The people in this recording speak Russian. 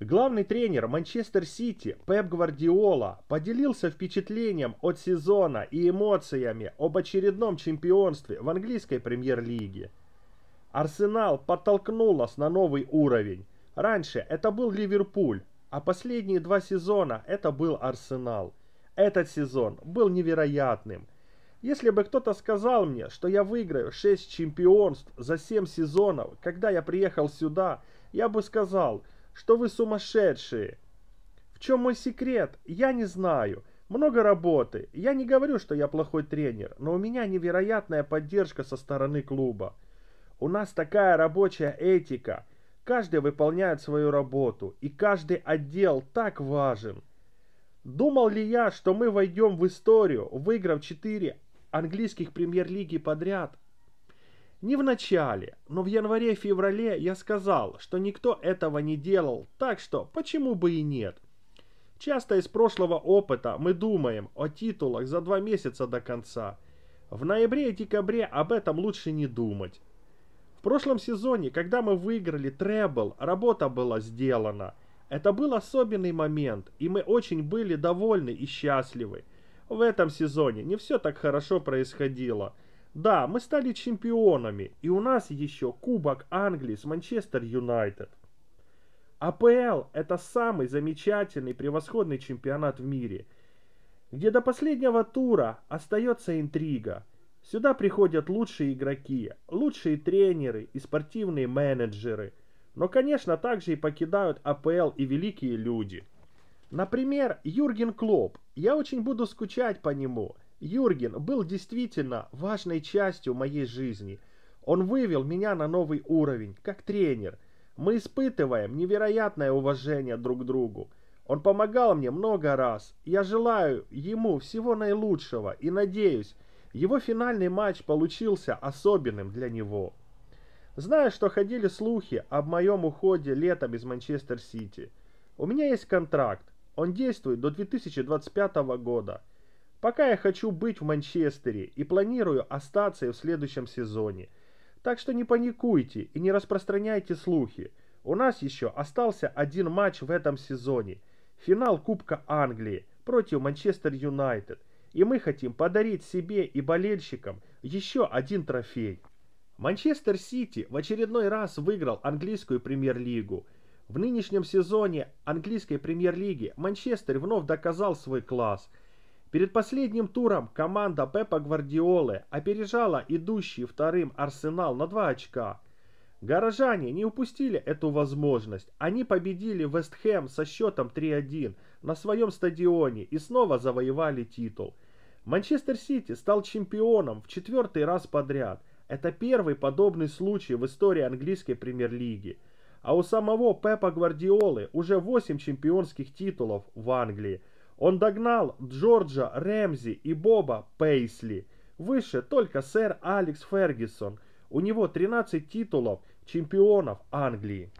Главный тренер Манчестер Сити Пеп Гвардиола поделился впечатлением от сезона и эмоциями об очередном чемпионстве в английской премьер-лиге. Арсенал подтолкнул нас на новый уровень. Раньше это был Ливерпуль, а последние два сезона это был Арсенал. Этот сезон был невероятным. Если бы кто-то сказал мне, что я выиграю 6 чемпионств за 7 сезонов, когда я приехал сюда, я бы сказал – что вы сумасшедшие. В чем мой секрет? Я не знаю. Много работы. Я не говорю, что я плохой тренер, но у меня невероятная поддержка со стороны клуба. У нас такая рабочая этика. Каждый выполняет свою работу, и каждый отдел так важен. Думал ли я, что мы войдем в историю, выиграв четыре английских премьер-лиги подряд? Не в начале, но в январе-феврале я сказал, что никто этого не делал, так что почему бы и нет. Часто из прошлого опыта мы думаем о титулах за два месяца до конца. В ноябре и декабре об этом лучше не думать. В прошлом сезоне, когда мы выиграли требл, работа была сделана. Это был особенный момент, и мы очень были довольны и счастливы. В этом сезоне не все так хорошо происходило – да, мы стали чемпионами, и у нас еще Кубок Англии с Манчестер Юнайтед. АПЛ – это самый замечательный, превосходный чемпионат в мире, где до последнего тура остается интрига. Сюда приходят лучшие игроки, лучшие тренеры и спортивные менеджеры. Но, конечно, также и покидают АПЛ и великие люди. Например, Юрген Клоп. Я очень буду скучать по нему – Юрген был действительно важной частью моей жизни. Он вывел меня на новый уровень, как тренер. Мы испытываем невероятное уважение друг к другу. Он помогал мне много раз. Я желаю ему всего наилучшего и надеюсь, его финальный матч получился особенным для него. Знаю, что ходили слухи об моем уходе летом из Манчестер-Сити. У меня есть контракт. Он действует до 2025 года. Пока я хочу быть в Манчестере и планирую остаться в следующем сезоне. Так что не паникуйте и не распространяйте слухи. У нас еще остался один матч в этом сезоне. Финал Кубка Англии против Манчестер Юнайтед. И мы хотим подарить себе и болельщикам еще один трофей. Манчестер Сити в очередной раз выиграл английскую премьер-лигу. В нынешнем сезоне английской премьер-лиги Манчестер вновь доказал свой класс – Перед последним туром команда Пепа Гвардиолы опережала идущий вторым Арсенал на 2 очка. Горожане не упустили эту возможность. Они победили Вест Хэм со счетом 3-1 на своем стадионе и снова завоевали титул. Манчестер Сити стал чемпионом в четвертый раз подряд. Это первый подобный случай в истории английской премьер-лиги. А у самого Пепа Гвардиолы уже 8 чемпионских титулов в Англии – он догнал Джорджа Рэмзи и Боба Пейсли. Выше только сэр Алекс Фергюсон. У него 13 титулов чемпионов Англии.